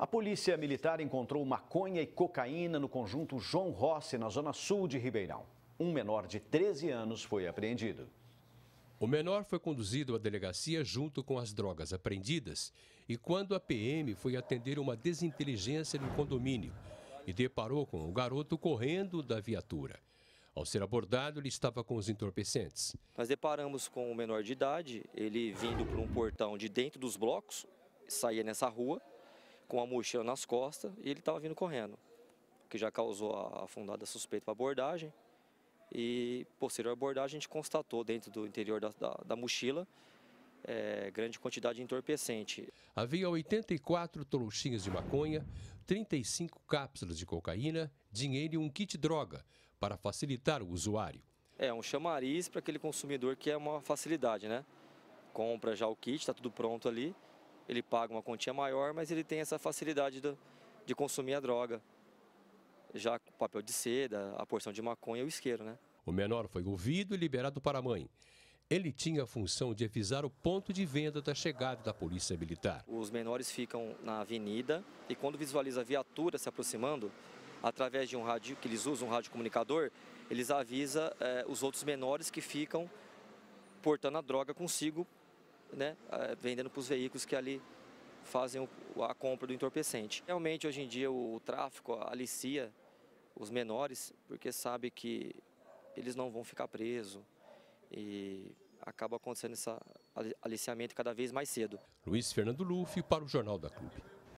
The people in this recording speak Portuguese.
A polícia militar encontrou maconha e cocaína no conjunto João Rossi, na zona sul de Ribeirão. Um menor de 13 anos foi apreendido. O menor foi conduzido à delegacia junto com as drogas apreendidas e quando a PM foi atender uma desinteligência no condomínio e deparou com o garoto correndo da viatura. Ao ser abordado, ele estava com os entorpecentes. Nós deparamos com o um menor de idade, ele vindo por um portão de dentro dos blocos, saía nessa rua com a mochila nas costas e ele estava vindo correndo, que já causou a afundada suspeita para abordagem. E posterior à abordagem, a gente constatou dentro do interior da, da, da mochila é, grande quantidade de entorpecente. Havia 84 trouxinhas de maconha, 35 cápsulas de cocaína, dinheiro e um kit droga para facilitar o usuário. É um chamariz para aquele consumidor que é uma facilidade, né? Compra já o kit, está tudo pronto ali ele paga uma quantia maior, mas ele tem essa facilidade do, de consumir a droga. Já o papel de seda, a porção de maconha e o isqueiro, né? O menor foi ouvido e liberado para a mãe. Ele tinha a função de avisar o ponto de venda da chegada da polícia militar. Os menores ficam na avenida e quando visualiza a viatura se aproximando, através de um rádio que eles usam, um rádio comunicador, eles avisam eh, os outros menores que ficam portando a droga consigo né, vendendo para os veículos que ali fazem a compra do entorpecente. Realmente, hoje em dia, o tráfico alicia os menores, porque sabe que eles não vão ficar presos e acaba acontecendo esse aliciamento cada vez mais cedo. Luiz Fernando Luffy para o Jornal da Clube.